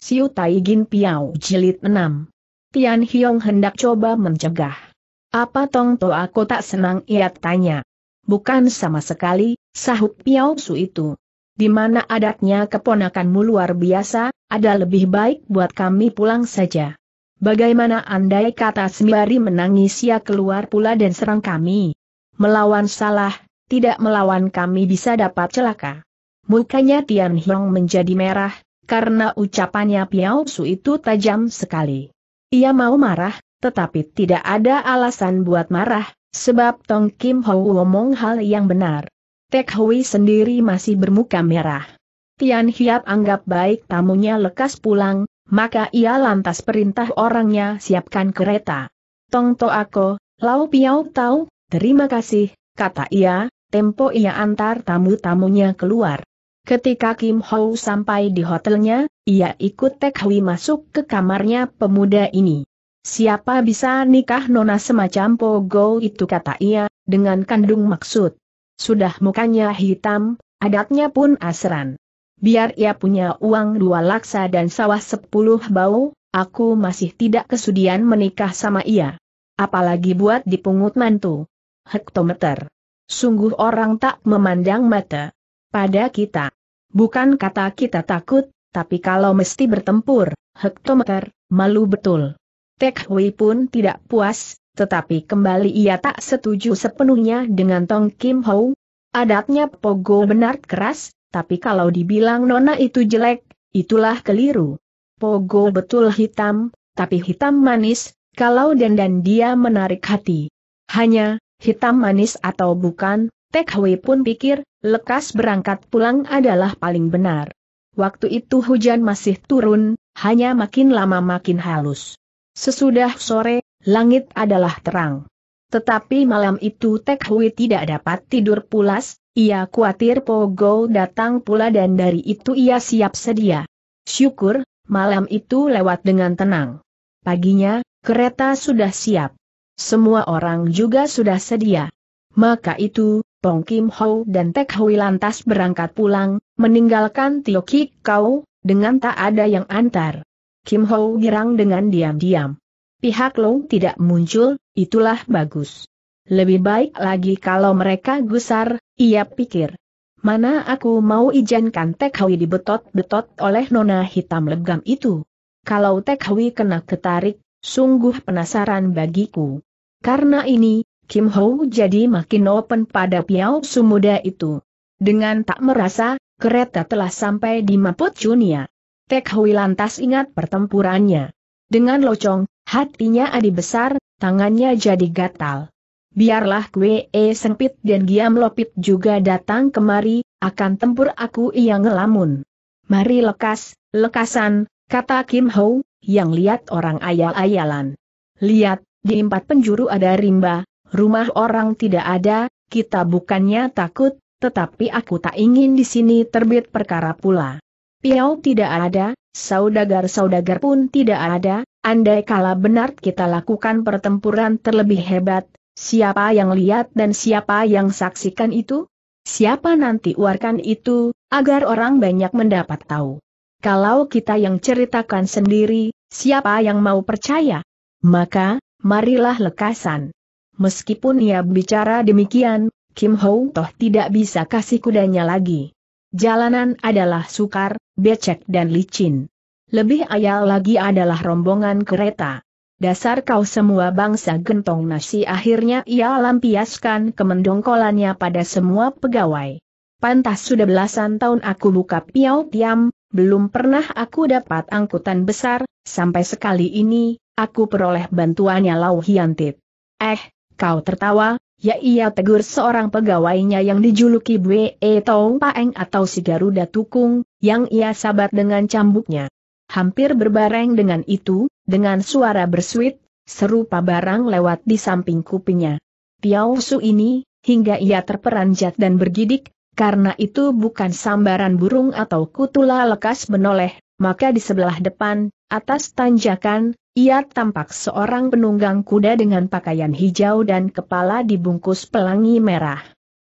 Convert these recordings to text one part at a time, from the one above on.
Siu Tai Piao Jilid 6. Tian Hiong hendak coba mencegah. Apa Tong To aku tak senang ia tanya. Bukan sama sekali, sahut Piao Su itu. Di mana adatnya keponakanmu luar biasa, ada lebih baik buat kami pulang saja. Bagaimana andai kata Sembari menangis ia keluar pula dan serang kami. Melawan salah, tidak melawan kami bisa dapat celaka. Mukanya Tian Hiong menjadi merah, karena ucapannya Piao Su itu tajam sekali. Ia mau marah, tetapi tidak ada alasan buat marah, sebab Tong Kim Ho ngomong hal yang benar. Tek Hui sendiri masih bermuka merah. Tian Hiap anggap baik tamunya lekas pulang, maka ia lantas perintah orangnya siapkan kereta. Tong To Ako, Lau Piao tahu, terima kasih, kata ia, tempo ia antar tamu-tamunya keluar. Ketika Kim Ho sampai di hotelnya, ia ikut Tek Hui masuk ke kamarnya pemuda ini. Siapa bisa nikah nona semacam Pogo itu kata ia, dengan kandung maksud. Sudah mukanya hitam, adatnya pun asran. Biar ia punya uang dua laksa dan sawah sepuluh bau, aku masih tidak kesudian menikah sama ia. Apalagi buat dipungut mantu. Hektometer. Sungguh orang tak memandang mata pada kita. Bukan kata kita takut, tapi kalau mesti bertempur, hektometer, malu betul. Tek Hui pun tidak puas, tetapi kembali ia tak setuju sepenuhnya dengan Tong Kim Ho. Adatnya Pogo benar keras, tapi kalau dibilang nona itu jelek, itulah keliru. Pogo betul hitam, tapi hitam manis, kalau dandan dia menarik hati. Hanya, hitam manis atau bukan, Tek Hui pun pikir, lekas berangkat pulang adalah paling benar. Waktu itu hujan masih turun, hanya makin lama makin halus. Sesudah sore, langit adalah terang. Tetapi malam itu Tek Hui tidak dapat tidur pulas, ia khawatir Pogo datang pula dan dari itu ia siap sedia. Syukur, malam itu lewat dengan tenang. Paginya, kereta sudah siap. Semua orang juga sudah sedia. Maka itu, Pong Kim Ho dan Tek Hui lantas berangkat pulang, meninggalkan Tio Kik Kau, dengan tak ada yang antar. Kim Ho girang dengan diam-diam. Pihak Long tidak muncul, itulah bagus. Lebih baik lagi kalau mereka gusar, ia pikir. Mana aku mau izinkan Tek Hui dibetot-betot oleh nona hitam legam itu. Kalau Tek Hui kena ketarik, sungguh penasaran bagiku. Karena ini, Kim Ho jadi makin open pada Piao Sumuda itu. Dengan tak merasa, kereta telah sampai di Maput Junia. Tek Hui lantas ingat pertempurannya. Dengan locong, hatinya adi besar, tangannya jadi gatal. Biarlah kwe e sempit dan Giam Lopit juga datang kemari, akan tempur aku yang ngelamun. Mari lekas, lekasan, kata Kim Ho, yang lihat orang ayal-ayalan. Lihat, di empat penjuru ada rimba, rumah orang tidak ada, kita bukannya takut, tetapi aku tak ingin di sini terbit perkara pula. Piau tidak ada, saudagar-saudagar pun tidak ada, andai kala benar kita lakukan pertempuran terlebih hebat, siapa yang lihat dan siapa yang saksikan itu? Siapa nanti uarkan itu, agar orang banyak mendapat tahu. Kalau kita yang ceritakan sendiri, siapa yang mau percaya? Maka, marilah lekasan. Meskipun ia bicara demikian, Kim Ho Toh tidak bisa kasih kudanya lagi. Jalanan adalah sukar, becek dan licin. Lebih ayal lagi adalah rombongan kereta. Dasar kau semua bangsa gentong nasi akhirnya ia lampiaskan kemendongkolannya pada semua pegawai. Pantas sudah belasan tahun aku buka piau tiam, belum pernah aku dapat angkutan besar, sampai sekali ini, aku peroleh bantuannya Lau Hiantit. Eh, Kau tertawa, ya ia tegur seorang pegawainya yang dijuluki Bwe Tong Paeng atau si Garuda Tukung, yang ia sabat dengan cambuknya. Hampir berbareng dengan itu, dengan suara bersuit, serupa barang lewat di samping kupingnya. Piao Su ini, hingga ia terperanjat dan bergidik, karena itu bukan sambaran burung atau kutula lekas menoleh, maka di sebelah depan, atas tanjakan, ia tampak seorang penunggang kuda dengan pakaian hijau dan kepala dibungkus pelangi merah.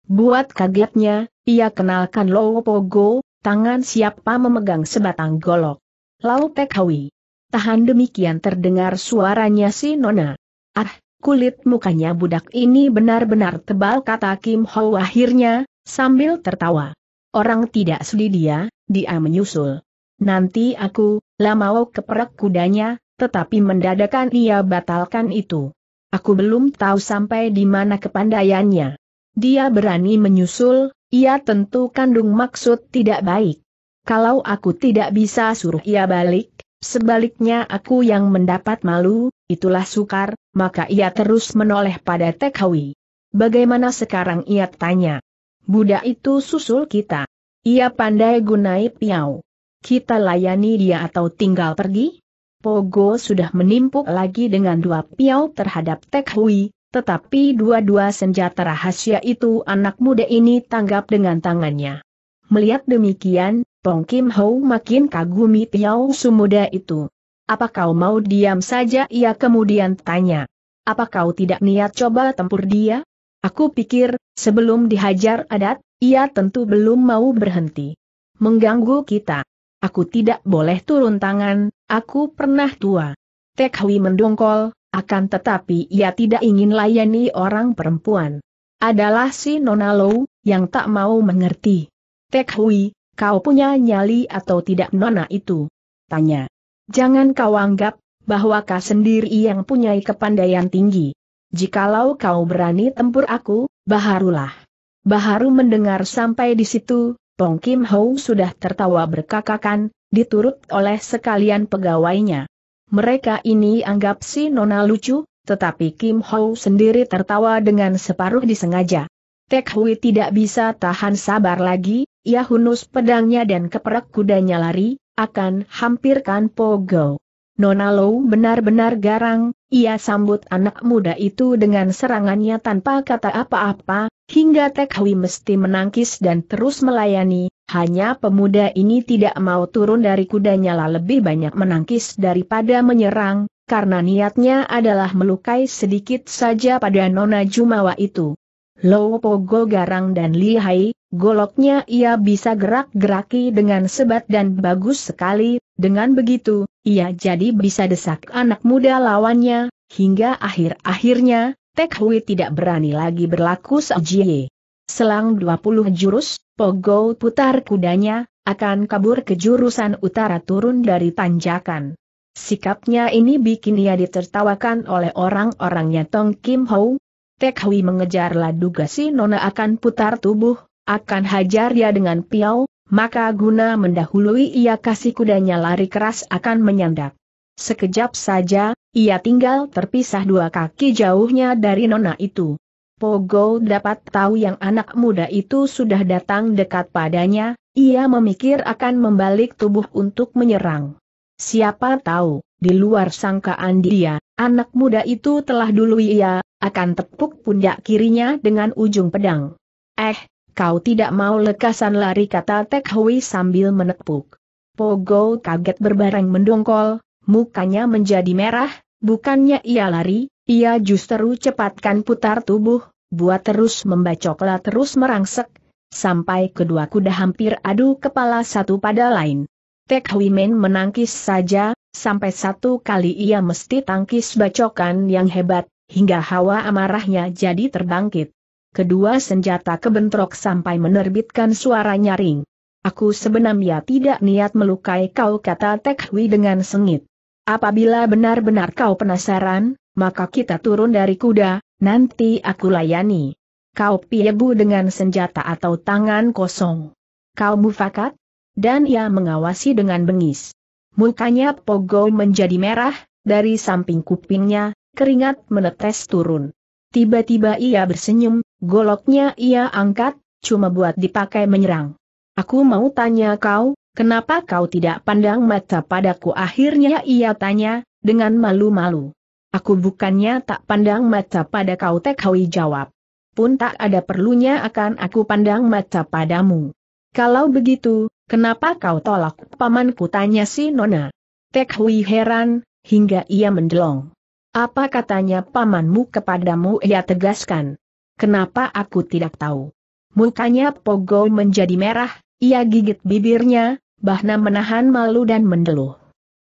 Buat kagetnya, ia kenalkan Lo Pogo, tangan siapa memegang sebatang golok. Lau Pekhawi. Tahan demikian terdengar suaranya si Nona. Ah, kulit mukanya budak ini benar-benar tebal kata Kim Ho akhirnya, sambil tertawa. Orang tidak sedih dia, dia menyusul. Nanti aku, Lamau keperak kudanya, tetapi mendadakan ia batalkan itu. Aku belum tahu sampai di mana kepandaiannya. Dia berani menyusul, ia tentu kandung maksud tidak baik. Kalau aku tidak bisa suruh ia balik, sebaliknya aku yang mendapat malu, itulah sukar, maka ia terus menoleh pada Tekhawi. Bagaimana sekarang ia tanya? Budak itu susul kita. Ia pandai gunai piau. Kita layani dia atau tinggal pergi? Pogo sudah menimpuk lagi dengan dua piau terhadap Tek Hui, tetapi dua-dua senjata rahasia itu anak muda ini tanggap dengan tangannya. Melihat demikian, Pong Kim Ho makin kagumi piau sumuda itu. Apa kau mau diam saja? Ia kemudian tanya. Apa kau tidak niat coba tempur dia? Aku pikir, sebelum dihajar adat, ia tentu belum mau berhenti. Mengganggu kita. Aku tidak boleh turun tangan, Aku pernah tua. Tek Hui mendongkol, akan tetapi ia tidak ingin layani orang perempuan. Adalah si Nona Lou, yang tak mau mengerti. Tek Hui, kau punya nyali atau tidak Nona itu? Tanya. Jangan kau anggap, bahwa kau sendiri yang punya kepandaian tinggi. Jikalau kau berani tempur aku, baharulah. Baharu mendengar sampai di situ, Pong Kim Ho sudah tertawa berkakakan, diturut oleh sekalian pegawainya. Mereka ini anggap si Nona lucu, tetapi Kim Ho sendiri tertawa dengan separuh disengaja. Tek Hui tidak bisa tahan sabar lagi, ia hunus pedangnya dan keperak kudanya lari, akan hampirkan Pogo. Nona Lou benar-benar garang, ia sambut anak muda itu dengan serangannya tanpa kata apa-apa, Hingga Tek Hui mesti menangkis dan terus melayani, hanya pemuda ini tidak mau turun dari kudanya lah lebih banyak menangkis daripada menyerang, karena niatnya adalah melukai sedikit saja pada Nona Jumawa itu. Lowopogo garang dan lihai, goloknya ia bisa gerak-geraki dengan sebat dan bagus sekali, dengan begitu, ia jadi bisa desak anak muda lawannya, hingga akhir-akhirnya, Tek Hui tidak berani lagi berlaku sejie. Selang 20 jurus, Pogo putar kudanya, akan kabur ke jurusan utara turun dari tanjakan. Sikapnya ini bikin ia ditertawakan oleh orang-orangnya Tong Kim Ho. Tek Hui mengejar Laduga si Nona akan putar tubuh, akan hajar ia dengan piau, maka guna mendahului ia kasih kudanya lari keras akan menyandak. Sekejap saja, ia tinggal terpisah dua kaki jauhnya dari nona itu. Pogo dapat tahu yang anak muda itu sudah datang dekat padanya, ia memikir akan membalik tubuh untuk menyerang. Siapa tahu, di luar sangkaan dia, anak muda itu telah dulu ia, akan tepuk pundak kirinya dengan ujung pedang. Eh, kau tidak mau lekasan lari kata Tek Hui sambil menepuk. Pogo kaget berbareng mendongkol, mukanya menjadi merah, Bukannya ia lari, ia justru cepatkan putar tubuh, buat terus membacoklah terus merangsek, sampai kedua kuda hampir adu kepala satu pada lain. Tek Men menangkis saja, sampai satu kali ia mesti tangkis bacokan yang hebat, hingga hawa amarahnya jadi terbangkit. Kedua senjata kebentrok sampai menerbitkan suara nyaring. Aku sebenarnya tidak niat melukai kau kata Tek Hui dengan sengit. Apabila benar-benar kau penasaran, maka kita turun dari kuda, nanti aku layani. Kau piebu dengan senjata atau tangan kosong. Kau mufakat? Dan ia mengawasi dengan bengis. Mukanya Pogo menjadi merah, dari samping kupingnya, keringat menetes turun. Tiba-tiba ia bersenyum, goloknya ia angkat, cuma buat dipakai menyerang. Aku mau tanya kau, Kenapa kau tidak pandang mata padaku? Akhirnya ia tanya, dengan malu-malu. Aku bukannya tak pandang mata pada kau Tekhawi jawab. Pun tak ada perlunya akan aku pandang mata padamu. Kalau begitu, kenapa kau tolak pamanku tanya si Nona. Tekhui heran, hingga ia mendelong. Apa katanya pamanmu kepadamu ia tegaskan. Kenapa aku tidak tahu. Mukanya Pogo menjadi merah, ia gigit bibirnya, Bahna menahan malu dan mendeluh.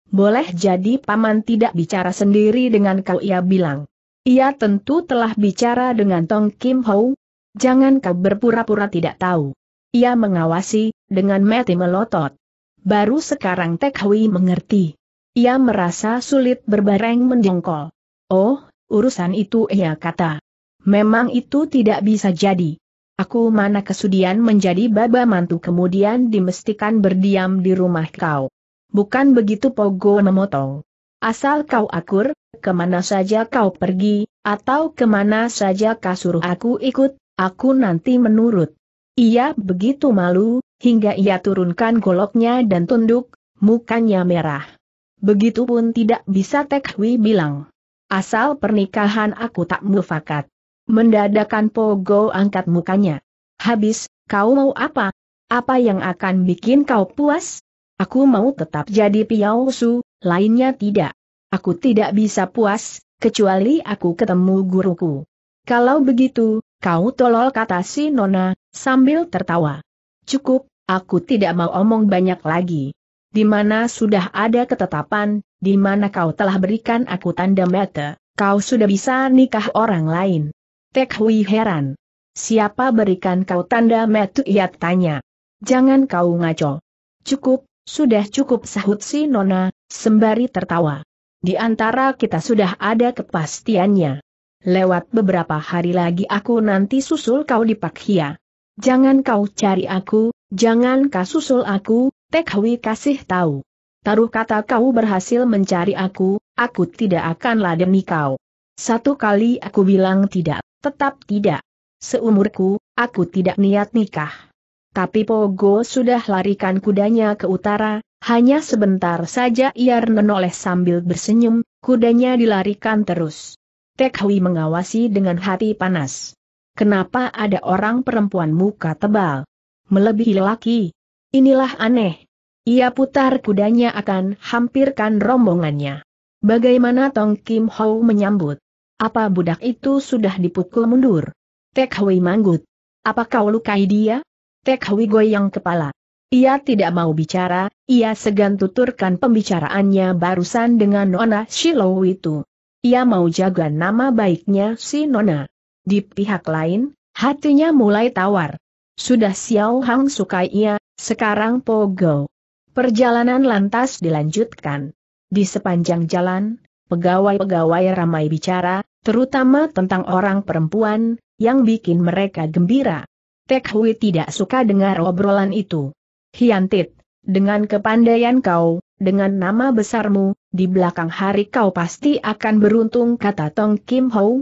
Boleh jadi paman tidak bicara sendiri dengan kau ia bilang. Ia tentu telah bicara dengan Tong Kim Ho. Jangan kau berpura-pura tidak tahu. Ia mengawasi, dengan mati melotot. Baru sekarang Tek Hui mengerti. Ia merasa sulit berbareng mendongkol. Oh, urusan itu ia kata. Memang itu tidak bisa jadi. Aku mana kesudian menjadi baba mantu kemudian dimestikan berdiam di rumah kau. Bukan begitu Pogo memotong. Asal kau akur, kemana saja kau pergi, atau kemana saja kau suruh aku ikut, aku nanti menurut. Ia begitu malu, hingga ia turunkan goloknya dan tunduk, mukanya merah. Begitupun tidak bisa Tekwi bilang. Asal pernikahan aku tak mufakat. Mendadakan Pogo angkat mukanya. Habis, kau mau apa? Apa yang akan bikin kau puas? Aku mau tetap jadi Piao lainnya tidak. Aku tidak bisa puas, kecuali aku ketemu guruku. Kalau begitu, kau tolol kata si Nona, sambil tertawa. Cukup, aku tidak mau omong banyak lagi. Di mana sudah ada ketetapan, di mana kau telah berikan aku tanda mata, kau sudah bisa nikah orang lain. Tek Hui heran. Siapa berikan kau tanda metu ia tanya. Jangan kau ngaco. Cukup, sudah cukup sahut si Nona, sembari tertawa. Di antara kita sudah ada kepastiannya. Lewat beberapa hari lagi aku nanti susul kau di Pakhia. Jangan kau cari aku, jangan kau susul aku, Tek Hui kasih tahu. Taruh kata kau berhasil mencari aku, aku tidak akan ladeni kau. Satu kali aku bilang tidak. Tetap tidak. Seumurku, aku tidak niat nikah. Tapi Pogo sudah larikan kudanya ke utara, hanya sebentar saja ia menoleh sambil bersenyum, kudanya dilarikan terus. Tek Hui mengawasi dengan hati panas. Kenapa ada orang perempuan muka tebal? Melebihi laki. Inilah aneh. Ia putar kudanya akan hampirkan rombongannya. Bagaimana Tong Kim Hou menyambut? Apa budak itu sudah dipukul mundur? Tek Hui manggut. Apa kau lukai dia? Tek Hui goyang kepala. Ia tidak mau bicara, ia segan tuturkan pembicaraannya barusan dengan Nona Shiloh itu. Ia mau jaga nama baiknya si Nona. Di pihak lain, hatinya mulai tawar. Sudah Xiao Hang sukai ia, sekarang Pogo. Perjalanan lantas dilanjutkan. Di sepanjang jalan, pegawai-pegawai ramai bicara, terutama tentang orang perempuan, yang bikin mereka gembira. Tek Hui tidak suka dengar obrolan itu. Hiantit, dengan kepandaian kau, dengan nama besarmu, di belakang hari kau pasti akan beruntung kata Tong Kim Ho.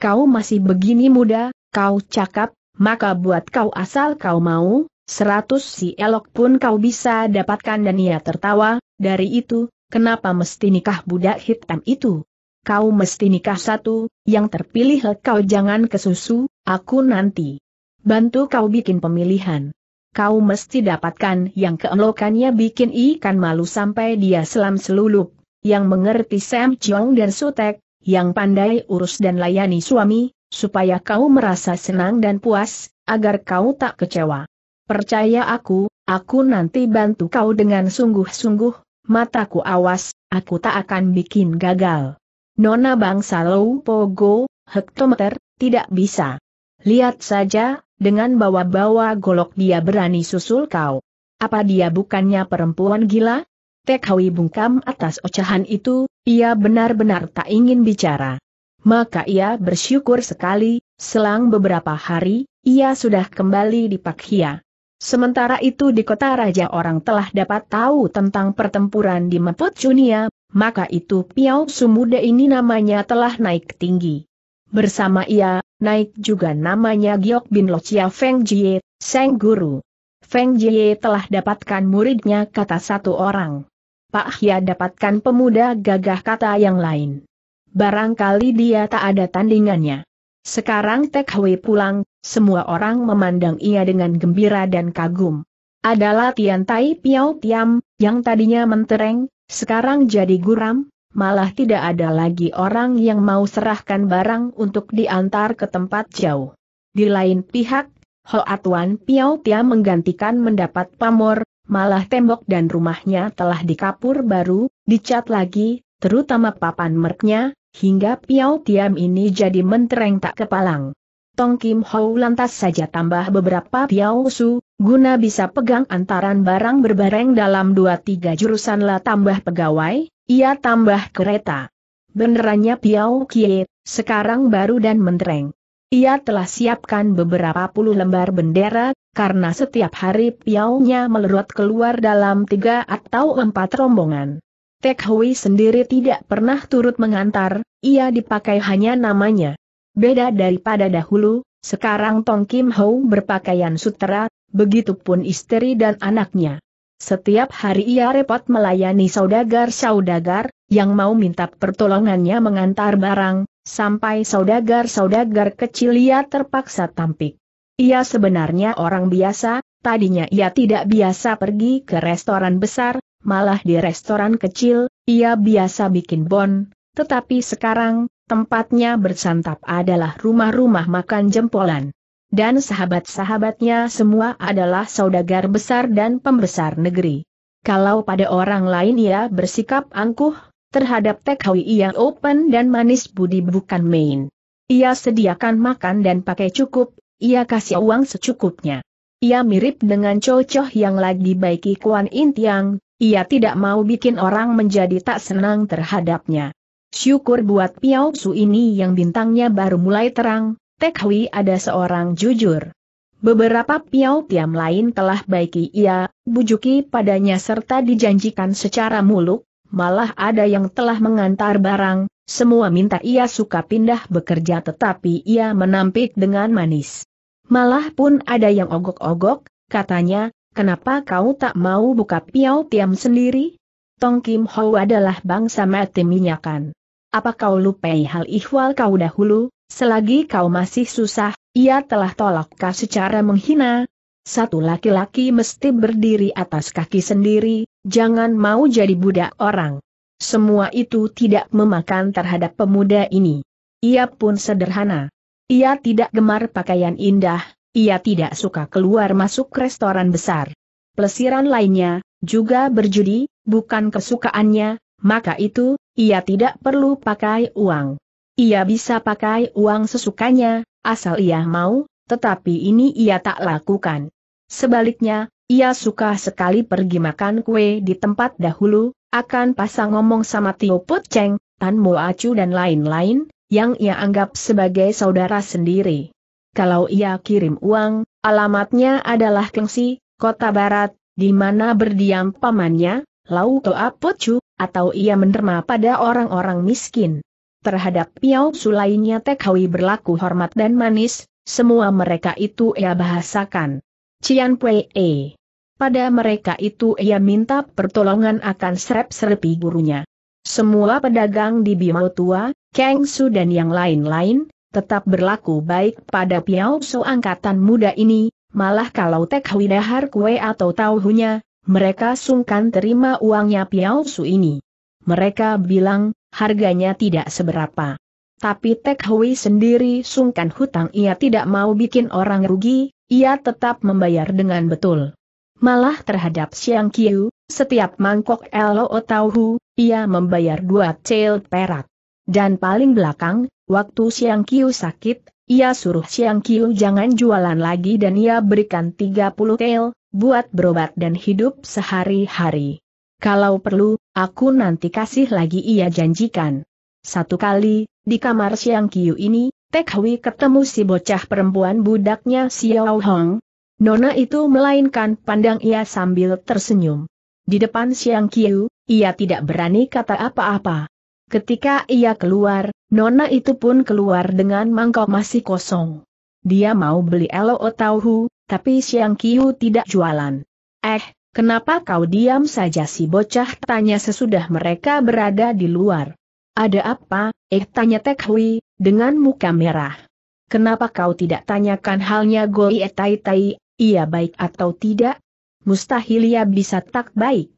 Kau masih begini muda, kau cakap, maka buat kau asal kau mau, seratus si elok pun kau bisa dapatkan dan ia tertawa, dari itu, kenapa mesti nikah budak hitam itu? kau mesti nikah satu, yang terpilih kau jangan kesusu, aku nanti. Bantu kau bikin pemilihan. Kau mesti dapatkan yang keelokannya bikin ikan malu sampai dia selam selulup, yang mengerti Sam Chong dan Sutek, yang pandai urus dan layani suami, supaya kau merasa senang dan puas, agar kau tak kecewa. Percaya aku, aku nanti bantu kau dengan sungguh-sungguh, mataku awas, aku tak akan bikin gagal. Nona bangsa Lou Pogo, hektometer, tidak bisa. Lihat saja, dengan bawa-bawa golok dia berani susul kau. Apa dia bukannya perempuan gila? Tekawi bungkam atas ocehan itu, ia benar-benar tak ingin bicara. Maka ia bersyukur sekali, selang beberapa hari, ia sudah kembali di Pak Pakhia. Sementara itu di kota raja orang telah dapat tahu tentang pertempuran di Meput Junia, maka itu Piao Sumuda ini namanya telah naik tinggi. Bersama ia, naik juga namanya Giok Bin Locia Feng Jie, Seng Guru. Feng Jie telah dapatkan muridnya kata satu orang. Pak Hia dapatkan pemuda gagah kata yang lain. Barangkali dia tak ada tandingannya. Sekarang Tek Hwe pulang, semua orang memandang ia dengan gembira dan kagum. Adalah Tian Tai Piao Tiam, yang tadinya mentereng, sekarang jadi guram, malah tidak ada lagi orang yang mau serahkan barang untuk diantar ke tempat jauh. Di lain pihak, Hoatuan Piao Tia menggantikan mendapat pamor, malah tembok dan rumahnya telah dikapur baru, dicat lagi, terutama papan merknya, hingga Piao Tiam ini jadi mentereng tak kepalang. Tong Kim Hou lantas saja tambah beberapa Piau Su, Guna bisa pegang antaran barang berbareng dalam dua tiga jurusan lah tambah pegawai, ia tambah kereta. Benerannya Piau Kie, sekarang baru dan mentereng. Ia telah siapkan beberapa puluh lembar bendera, karena setiap hari piaunya melerot keluar dalam tiga atau empat rombongan. Tek Hui sendiri tidak pernah turut mengantar, ia dipakai hanya namanya. Beda daripada dahulu, sekarang Tong Kim Ho berpakaian sutera, Begitupun istri dan anaknya. Setiap hari ia repot melayani saudagar-saudagar, yang mau minta pertolongannya mengantar barang, sampai saudagar-saudagar kecil ia terpaksa tampik. Ia sebenarnya orang biasa, tadinya ia tidak biasa pergi ke restoran besar, malah di restoran kecil, ia biasa bikin bon, tetapi sekarang, tempatnya bersantap adalah rumah-rumah makan jempolan dan sahabat-sahabatnya semua adalah saudagar besar dan pembesar negeri. Kalau pada orang lain ia bersikap angkuh, terhadap Tek Hui ia open dan manis budi bukan main. Ia sediakan makan dan pakai cukup, ia kasih uang secukupnya. Ia mirip dengan cocoh yang lagi baiki Kuan Intiang. ia tidak mau bikin orang menjadi tak senang terhadapnya. Syukur buat Piao Su ini yang bintangnya baru mulai terang, Tek Hui ada seorang jujur. Beberapa piau tiam lain telah baiki ia, bujuki padanya serta dijanjikan secara muluk, malah ada yang telah mengantar barang, semua minta ia suka pindah bekerja tetapi ia menampik dengan manis. Malah pun ada yang ogok-ogok, katanya, kenapa kau tak mau buka piau tiam sendiri? Tong Kim Ho adalah bangsa mati minyakan. Apa kau lupai hal ihwal kau dahulu? Selagi kau masih susah, ia telah tolak kau secara menghina. Satu laki-laki mesti berdiri atas kaki sendiri, jangan mau jadi budak orang. Semua itu tidak memakan terhadap pemuda ini. Ia pun sederhana. Ia tidak gemar pakaian indah, ia tidak suka keluar masuk restoran besar. Plesiran lainnya, juga berjudi, bukan kesukaannya, maka itu, ia tidak perlu pakai uang. Ia bisa pakai uang sesukanya, asal ia mau, tetapi ini ia tak lakukan. Sebaliknya, ia suka sekali pergi makan kue di tempat dahulu, akan pasang ngomong sama Tio Put Cheng, Tan Mo Acu dan lain-lain, yang ia anggap sebagai saudara sendiri. Kalau ia kirim uang, alamatnya adalah Kengsi, Kota Barat, di mana berdiam pamannya, Lau Toa Pocu, atau ia menderma pada orang-orang miskin terhadap Piao Su lainnya berlaku hormat dan manis, semua mereka itu ia bahasakan. Cian e. Pada mereka itu ia minta pertolongan akan serep-serepi gurunya. Semua pedagang di Bimau Tua, Kang Su dan yang lain-lain, tetap berlaku baik pada Piao Su angkatan muda ini, malah kalau Tekhawi dahar kue atau tauhunya, mereka sungkan terima uangnya Piao Su ini. Mereka bilang, harganya tidak seberapa. Tapi Tek Hui sendiri sungkan hutang ia tidak mau bikin orang rugi, ia tetap membayar dengan betul. Malah terhadap Siang Kiu, setiap mangkok LO tahu, ia membayar dua cel perak. Dan paling belakang, waktu Siang Kiu sakit, ia suruh Siang Kiu jangan jualan lagi dan ia berikan 30 tel buat berobat dan hidup sehari-hari. Kalau perlu, Aku nanti kasih lagi ia janjikan. Satu kali, di kamar Siang Kiu ini, Tek Hui ketemu si bocah perempuan budaknya Xiao Hong. Nona itu melainkan pandang ia sambil tersenyum. Di depan Siang Kiu, ia tidak berani kata apa-apa. Ketika ia keluar, Nona itu pun keluar dengan mangkok masih kosong. Dia mau beli Elo tahu, tapi Siang Kiu tidak jualan. Eh, Kenapa kau diam saja si bocah tanya sesudah mereka berada di luar. Ada apa, eh tanya Tek Hui, dengan muka merah. Kenapa kau tidak tanyakan halnya Goi eh, Tai Tai, ia baik atau tidak? Mustahil ia bisa tak baik.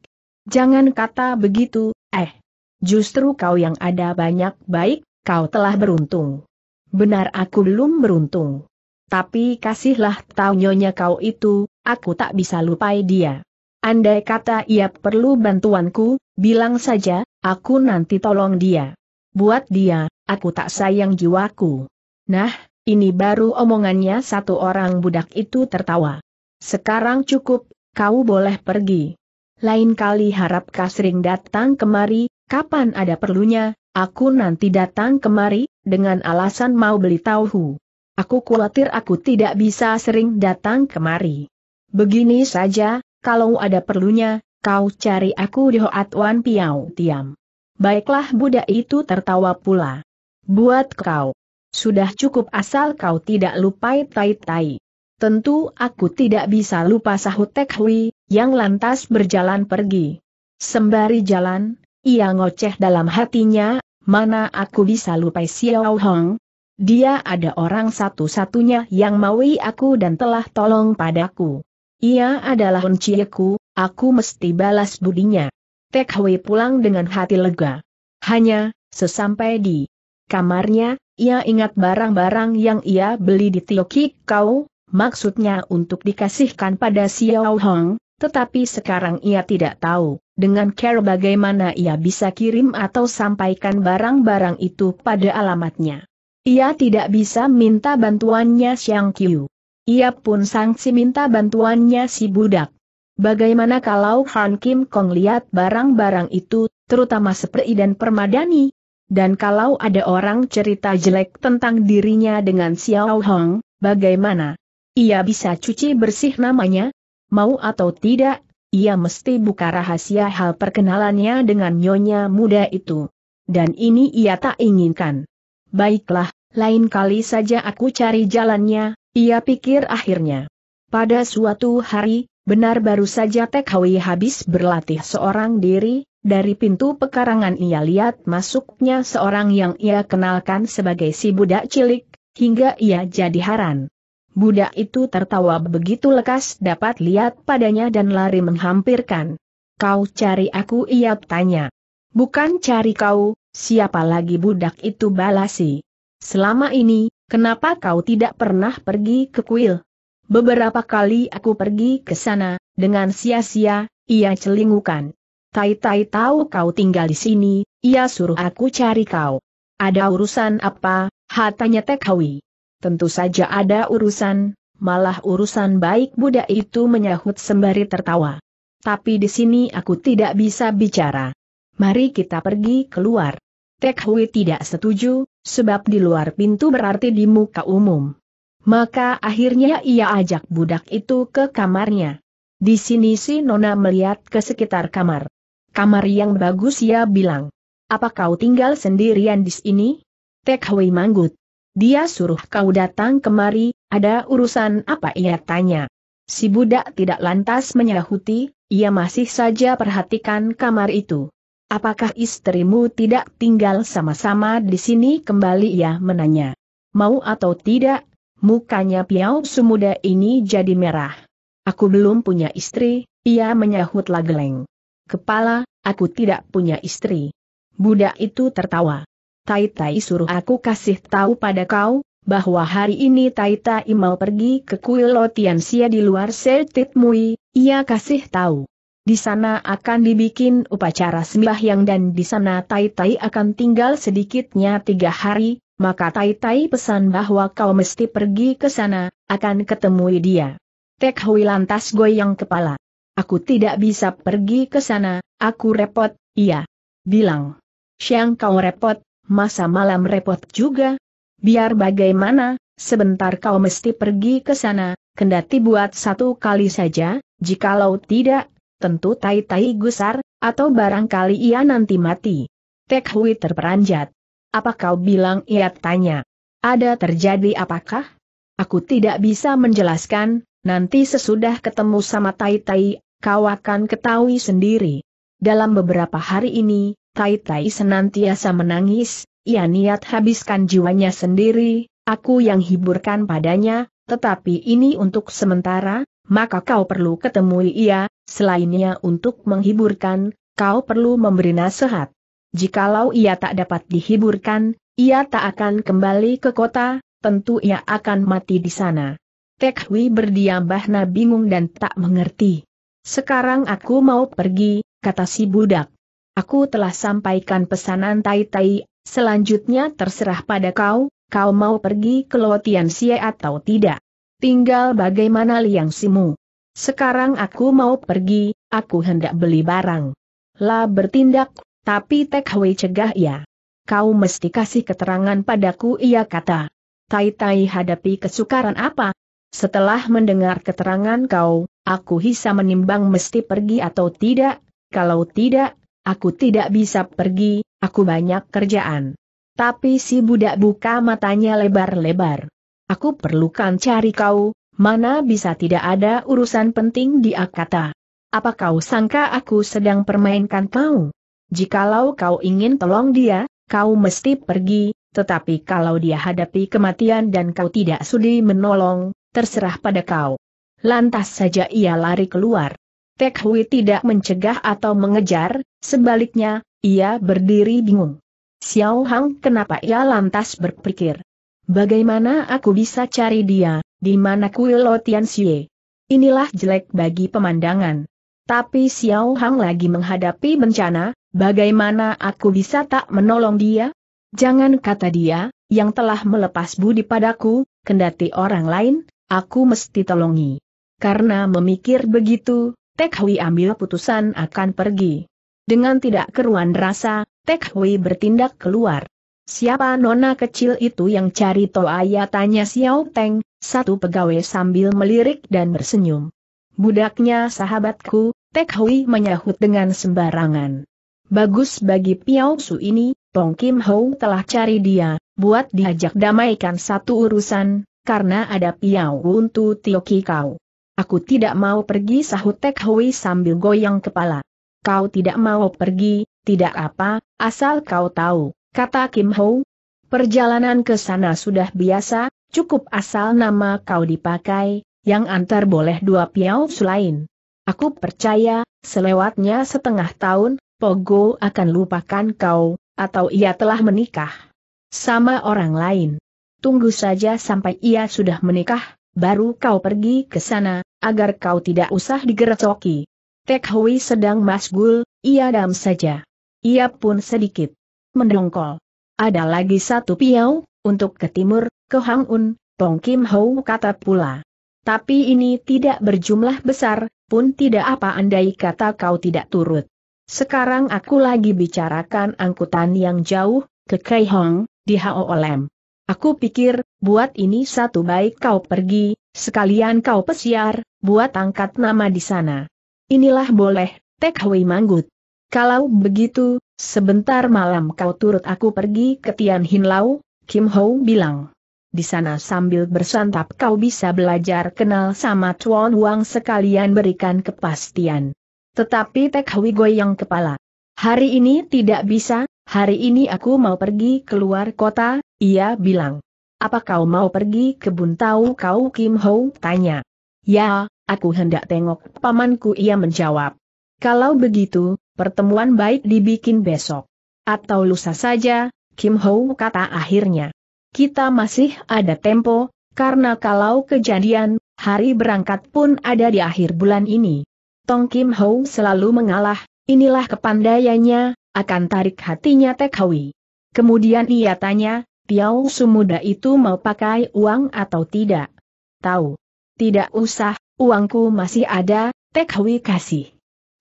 Jangan kata begitu, eh. Justru kau yang ada banyak baik, kau telah beruntung. Benar aku belum beruntung. Tapi kasihlah tahu nyonya kau itu, aku tak bisa lupai dia. Andai kata ia perlu bantuanku, bilang saja, aku nanti tolong dia. Buat dia, aku tak sayang jiwaku. Nah, ini baru omongannya satu orang budak itu tertawa. Sekarang cukup, kau boleh pergi. Lain kali harap kau sering datang kemari, kapan ada perlunya, aku nanti datang kemari, dengan alasan mau beli tahu. Aku khawatir aku tidak bisa sering datang kemari. Begini saja, kalau ada perlunya, kau cari aku di Hoat Wan Piao Tiam. Baiklah budak itu tertawa pula. Buat kau. Sudah cukup asal kau tidak lupai tai-tai. Tentu aku tidak bisa lupa sahut Tek Hui, yang lantas berjalan pergi. Sembari jalan, ia ngoceh dalam hatinya, mana aku bisa lupai Xiao Hong? Dia ada orang satu-satunya yang maui aku dan telah tolong padaku. Ia adalah uncieku, aku mesti balas budinya. Tek Hui pulang dengan hati lega. Hanya, sesampai di kamarnya, ia ingat barang-barang yang ia beli di Tioki Kau, maksudnya untuk dikasihkan pada Xiao Hong, tetapi sekarang ia tidak tahu dengan care bagaimana ia bisa kirim atau sampaikan barang-barang itu pada alamatnya. Ia tidak bisa minta bantuannya Xiang Qiu. Ia pun sangsi minta bantuannya si budak. Bagaimana kalau Han Kim Kong lihat barang-barang itu, terutama seperti dan permadani? Dan kalau ada orang cerita jelek tentang dirinya dengan Xiao Hong, bagaimana? Ia bisa cuci bersih namanya? Mau atau tidak, ia mesti buka rahasia hal perkenalannya dengan nyonya muda itu. Dan ini ia tak inginkan. Baiklah, lain kali saja aku cari jalannya, ia pikir akhirnya. Pada suatu hari, benar baru saja TKW habis berlatih seorang diri, dari pintu pekarangan ia lihat masuknya seorang yang ia kenalkan sebagai si budak cilik, hingga ia jadi haran. Budak itu tertawa begitu lekas dapat lihat padanya dan lari menghampirkan. Kau cari aku ia tanya. Bukan cari kau, siapa lagi budak itu balasi. Selama ini, Kenapa kau tidak pernah pergi ke kuil? Beberapa kali aku pergi ke sana, dengan sia-sia, ia celingukan. Tai-tai tahu kau tinggal di sini, ia suruh aku cari kau. Ada urusan apa, hatanya Tekhawi. Tentu saja ada urusan, malah urusan baik Buddha itu menyahut sembari tertawa. Tapi di sini aku tidak bisa bicara. Mari kita pergi keluar. Tek Hui tidak setuju, sebab di luar pintu berarti di muka umum. Maka akhirnya ia ajak budak itu ke kamarnya. Di sini si Nona melihat ke sekitar kamar. Kamar yang bagus ia bilang. Apa kau tinggal sendirian di sini? Tek Hui manggut. Dia suruh kau datang kemari, ada urusan apa ia tanya. Si budak tidak lantas menyahuti, ia masih saja perhatikan kamar itu. Apakah istrimu tidak tinggal sama-sama di sini kembali ia menanya. Mau atau tidak, mukanya Piau Sumuda ini jadi merah. Aku belum punya istri, ia menyahut lageleng. Kepala, aku tidak punya istri. Budak itu tertawa. Tai Tai suruh aku kasih tahu pada kau, bahwa hari ini Tai Tai mau pergi ke kuil Lotiansia di luar Sertit Mui, ia kasih tahu. Di sana akan dibikin upacara sembahyang dan di sana Tai Tai akan tinggal sedikitnya tiga hari, maka Tai Tai pesan bahwa kau mesti pergi ke sana, akan ketemu dia. Tek Hui lantas goyang kepala. Aku tidak bisa pergi ke sana, aku repot, iya. Bilang. Siang kau repot, masa malam repot juga. Biar bagaimana, sebentar kau mesti pergi ke sana, kendati buat satu kali saja, jikalau tidak, tentu tai-tai gusar, atau barangkali ia nanti mati. Tek Hui terperanjat. Apa kau bilang ia tanya? Ada terjadi apakah? Aku tidak bisa menjelaskan, nanti sesudah ketemu sama tai-tai, kau akan ketahui sendiri. Dalam beberapa hari ini, Tai Tai senantiasa menangis, ia niat habiskan jiwanya sendiri, aku yang hiburkan padanya, tetapi ini untuk sementara, maka kau perlu ketemui ia, selainnya untuk menghiburkan, kau perlu memberi nasihat. Jikalau ia tak dapat dihiburkan, ia tak akan kembali ke kota, tentu ia akan mati di sana. Tek berdiam Bahna bingung dan tak mengerti. Sekarang aku mau pergi, kata si budak. Aku telah sampaikan pesanan Tai Tai, selanjutnya terserah pada kau, kau mau pergi ke Lotian Sia atau tidak. Tinggal bagaimana liang simu. Sekarang aku mau pergi, aku hendak beli barang. La bertindak, tapi Tek Hui cegah ya. Kau mesti kasih keterangan padaku ia kata. Tai Tai hadapi kesukaran apa? Setelah mendengar keterangan kau, aku hisa menimbang mesti pergi atau tidak, kalau tidak, aku tidak bisa pergi, aku banyak kerjaan. Tapi si budak buka matanya lebar-lebar. Aku perlukan cari kau, mana bisa tidak ada urusan penting di Akata. Apa kau sangka aku sedang permainkan kau? Jikalau kau ingin tolong dia, kau mesti pergi, tetapi kalau dia hadapi kematian dan kau tidak sudi menolong, terserah pada kau. Lantas saja ia lari keluar. Tek Hui tidak mencegah atau mengejar, sebaliknya, ia berdiri bingung. Xiao Hang kenapa ia lantas berpikir, Bagaimana aku bisa cari dia, di mana kuil Lotian Xie? Inilah jelek bagi pemandangan. Tapi Xiao Hang lagi menghadapi bencana, bagaimana aku bisa tak menolong dia? Jangan kata dia, yang telah melepas budi padaku, kendati orang lain, aku mesti tolongi. Karena memikir begitu, Tek Hui ambil putusan akan pergi. Dengan tidak keruan rasa, Tek Hui bertindak keluar. Siapa nona kecil itu yang cari Toaya tanya Xiao Teng, satu pegawai sambil melirik dan bersenyum. Budaknya sahabatku, Tek Hui menyahut dengan sembarangan. Bagus bagi Piao Su ini, Tong Kim Ho telah cari dia, buat diajak damaikan satu urusan, karena ada Piao Untu Tioki kau. Aku tidak mau pergi sahut Tek Hui sambil goyang kepala. Kau tidak mau pergi, tidak apa, asal kau tahu kata Kim Ho. Perjalanan ke sana sudah biasa, cukup asal nama kau dipakai, yang antar boleh dua piau selain. Aku percaya, selewatnya setengah tahun, Pogo akan lupakan kau, atau ia telah menikah. Sama orang lain. Tunggu saja sampai ia sudah menikah, baru kau pergi ke sana, agar kau tidak usah digerecoki. Tek Hui sedang masgul, ia dam saja. Ia pun sedikit mendongkol. Ada lagi satu piau, untuk ke timur, ke Hang Un, Tong Kim Hou kata pula. Tapi ini tidak berjumlah besar, pun tidak apa andai kata kau tidak turut. Sekarang aku lagi bicarakan angkutan yang jauh, ke Kai Hong, di Olem. Aku pikir, buat ini satu baik kau pergi, sekalian kau pesiar, buat angkat nama di sana. Inilah boleh, Tek Hui Manggut. Kalau begitu, Sebentar malam kau turut aku pergi ke Tian Hin Lau, Kim Ho bilang. Di sana sambil bersantap kau bisa belajar kenal sama Chuan Wang sekalian berikan kepastian. Tetapi Tek Hui goyang kepala. Hari ini tidak bisa, hari ini aku mau pergi keluar kota, ia bilang. Apa kau mau pergi ke Buntau kau Kim Ho tanya. Ya, aku hendak tengok pamanku ia menjawab. Kalau begitu, pertemuan baik dibikin besok. Atau lusa saja, Kim Ho kata akhirnya. Kita masih ada tempo, karena kalau kejadian, hari berangkat pun ada di akhir bulan ini. Tong Kim Ho selalu mengalah, inilah kepandaiannya, akan tarik hatinya Hui. Kemudian ia tanya, Piao Sumuda itu mau pakai uang atau tidak? Tahu. Tidak usah, uangku masih ada, Hui kasih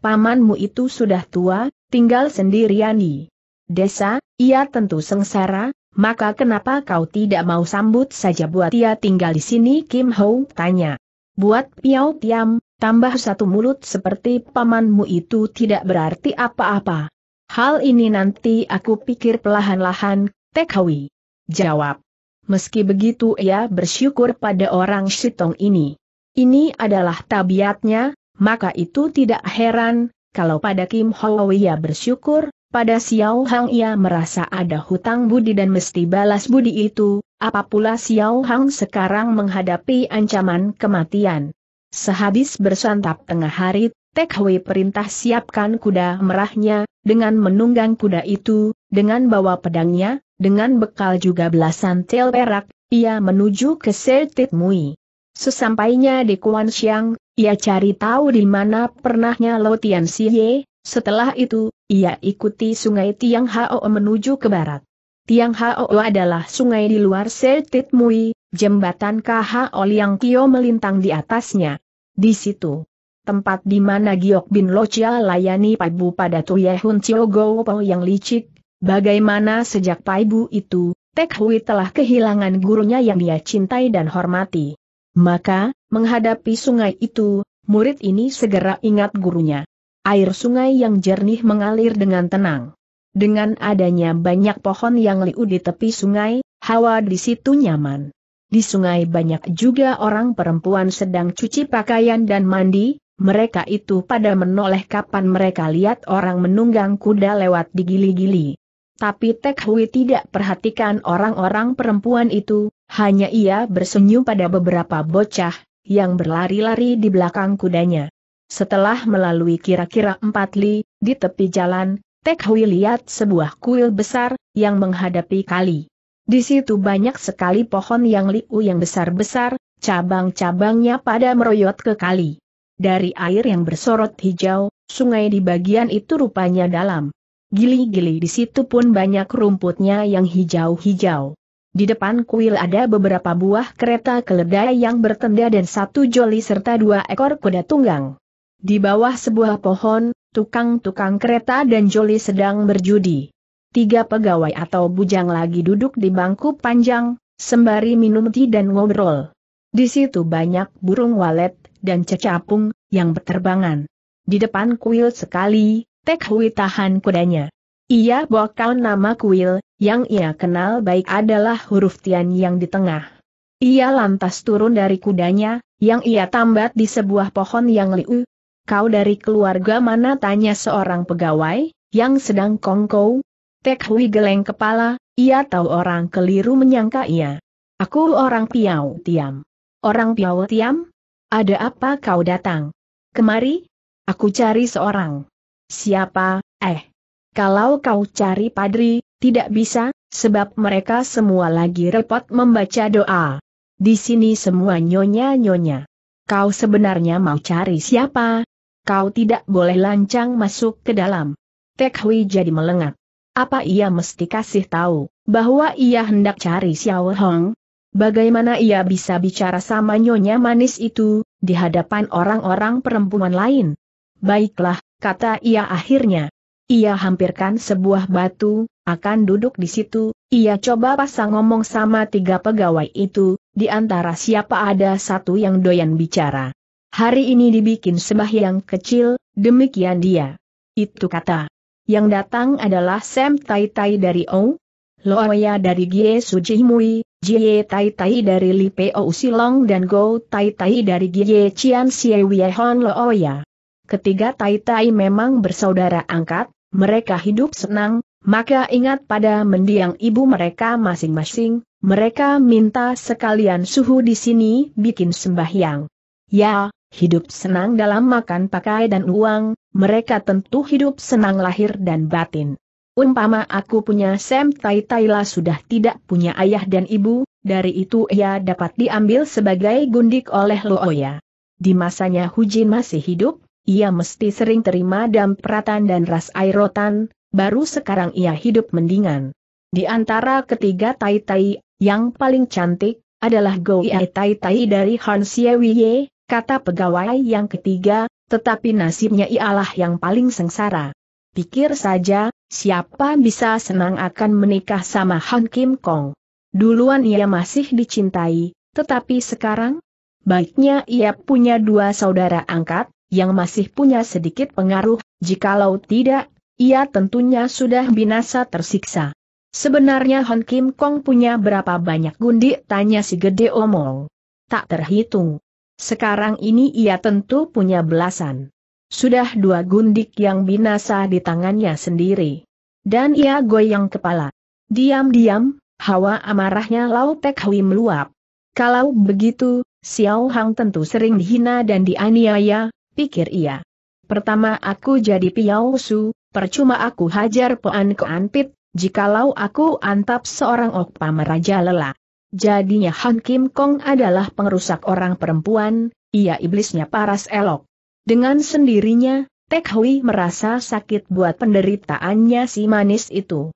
pamanmu itu sudah tua, tinggal sendirian di desa, ia tentu sengsara, maka kenapa kau tidak mau sambut saja buat ia tinggal di sini? Kim Ho tanya. Buat Piao Tiam, tambah satu mulut seperti pamanmu itu tidak berarti apa-apa. Hal ini nanti aku pikir perlahan-lahan, Kawi. Jawab. Meski begitu ia bersyukur pada orang Shitong ini. Ini adalah tabiatnya, maka itu tidak heran, kalau pada Kim Hwa ia bersyukur, pada Xiao Hang ia merasa ada hutang budi dan mesti balas budi itu, Apapula Xiao Hang sekarang menghadapi ancaman kematian. Sehabis bersantap tengah hari, Tek Hui perintah siapkan kuda merahnya, dengan menunggang kuda itu, dengan bawa pedangnya, dengan bekal juga belasan tel perak, ia menuju ke Sertit Mui. Sesampainya di Kuan Xiang, ia cari tahu di mana pernahnya Lo Tian Siye, setelah itu, ia ikuti sungai Tiang Hao menuju ke barat. Tiang Hao adalah sungai di luar Setit Mui, jembatan KH Liang Kio melintang di atasnya. Di situ, tempat di mana Giok Bin Locia layani Paibu pada Tuye Hun Chio Go Po yang licik, bagaimana sejak Pai Bu itu, Tek Hui telah kehilangan gurunya yang dia cintai dan hormati. Maka, menghadapi sungai itu, murid ini segera ingat gurunya. Air sungai yang jernih mengalir dengan tenang. Dengan adanya banyak pohon yang liu di tepi sungai, hawa di situ nyaman. Di sungai banyak juga orang perempuan sedang cuci pakaian dan mandi, mereka itu pada menoleh kapan mereka lihat orang menunggang kuda lewat digili-gili. Tapi Tek Hui tidak perhatikan orang-orang perempuan itu, hanya ia bersenyum pada beberapa bocah, yang berlari-lari di belakang kudanya. Setelah melalui kira-kira empat li, di tepi jalan, Tek Hui lihat sebuah kuil besar, yang menghadapi kali. Di situ banyak sekali pohon yang liu yang besar-besar, cabang-cabangnya pada meroyot ke kali. Dari air yang bersorot hijau, sungai di bagian itu rupanya dalam. Gili-gili di situ pun banyak rumputnya yang hijau-hijau. Di depan kuil ada beberapa buah kereta keledai yang bertenda dan satu joli serta dua ekor kuda tunggang. Di bawah sebuah pohon, tukang-tukang kereta dan joli sedang berjudi. Tiga pegawai atau bujang lagi duduk di bangku panjang, sembari minum teh dan ngobrol. Di situ banyak burung walet dan cecapung yang berterbangan. Di depan kuil sekali, Tek Hui tahan kudanya. Ia kau nama kuil, yang ia kenal baik adalah huruf Tian yang di tengah. Ia lantas turun dari kudanya, yang ia tambat di sebuah pohon yang liu. Kau dari keluarga mana tanya seorang pegawai, yang sedang kongkow? Tek Hui geleng kepala, ia tahu orang keliru menyangka ia. Aku orang Piau Tiam. Orang Piau Tiam? Ada apa kau datang? Kemari? Aku cari seorang. Siapa, eh? Kalau kau cari padri, tidak bisa, sebab mereka semua lagi repot membaca doa. Di sini semua nyonya-nyonya. Kau sebenarnya mau cari siapa? Kau tidak boleh lancang masuk ke dalam. Tek Hui jadi melengat. Apa ia mesti kasih tahu, bahwa ia hendak cari Xiao Hong? Bagaimana ia bisa bicara sama nyonya manis itu, di hadapan orang-orang perempuan lain? Baiklah, kata ia akhirnya, ia hampirkan sebuah batu, akan duduk di situ, ia coba pasang ngomong sama tiga pegawai itu, di antara siapa ada satu yang doyan bicara. Hari ini dibikin sembahyang kecil, demikian dia. Itu kata. Yang datang adalah Sam Tai Tai dari O, Loya dari Gie Sujihmui, Jie Tai Tai dari Li Peo Silong dan Go Tai Tai dari Gie Chian Xie Wiehon Loya. Ketiga Tai Tai memang bersaudara angkat, mereka hidup senang, maka ingat pada mendiang ibu mereka masing-masing, mereka minta sekalian suhu di sini bikin sembahyang. Ya, hidup senang dalam makan pakai dan uang, mereka tentu hidup senang lahir dan batin. Umpama aku punya Sam Tai Taila sudah tidak punya ayah dan ibu, dari itu ia dapat diambil sebagai gundik oleh Looya. Di masanya Hujin masih hidup, ia mesti sering terima dampratan dan ras air rotan, baru sekarang ia hidup mendingan. Di antara ketiga tai-tai, yang paling cantik, adalah Goiai Tai-tai dari Han Xiewiye, kata pegawai yang ketiga, tetapi nasibnya ialah yang paling sengsara. Pikir saja, siapa bisa senang akan menikah sama Han Kim Kong. Duluan ia masih dicintai, tetapi sekarang? Baiknya ia punya dua saudara angkat, yang masih punya sedikit pengaruh, jikalau tidak, ia tentunya sudah binasa tersiksa. Sebenarnya Hon Kim Kong punya berapa banyak gundi? Tanya si gede omol. Tak terhitung. Sekarang ini ia tentu punya belasan. Sudah dua gundik yang binasa di tangannya sendiri. Dan ia goyang kepala. Diam-diam, hawa amarahnya Lau Pek Hui meluap. Kalau begitu, Xiao Hang tentu sering dihina dan dianiaya, pikir ia. Pertama aku jadi piausu, su, percuma aku hajar Puan ke jikalau aku antap seorang okpa meraja lelah. Jadinya Han Kim Kong adalah pengerusak orang perempuan, ia iblisnya paras elok. Dengan sendirinya, Tek Hui merasa sakit buat penderitaannya si manis itu.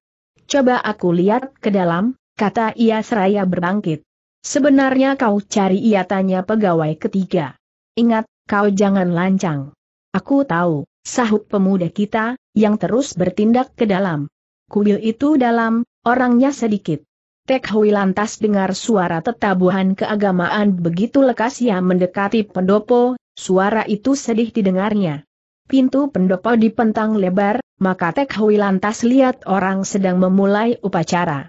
Coba aku lihat ke dalam, kata ia seraya berbangkit. Sebenarnya kau cari ia tanya pegawai ketiga. Ingat, kau jangan lancang. Aku tahu, sahut pemuda kita, yang terus bertindak ke dalam. Kuil itu dalam, orangnya sedikit. Tek Hui lantas dengar suara tetabuhan keagamaan begitu lekas ia mendekati pendopo, suara itu sedih didengarnya. Pintu pendopo dipentang lebar, maka Tek Hui lantas lihat orang sedang memulai upacara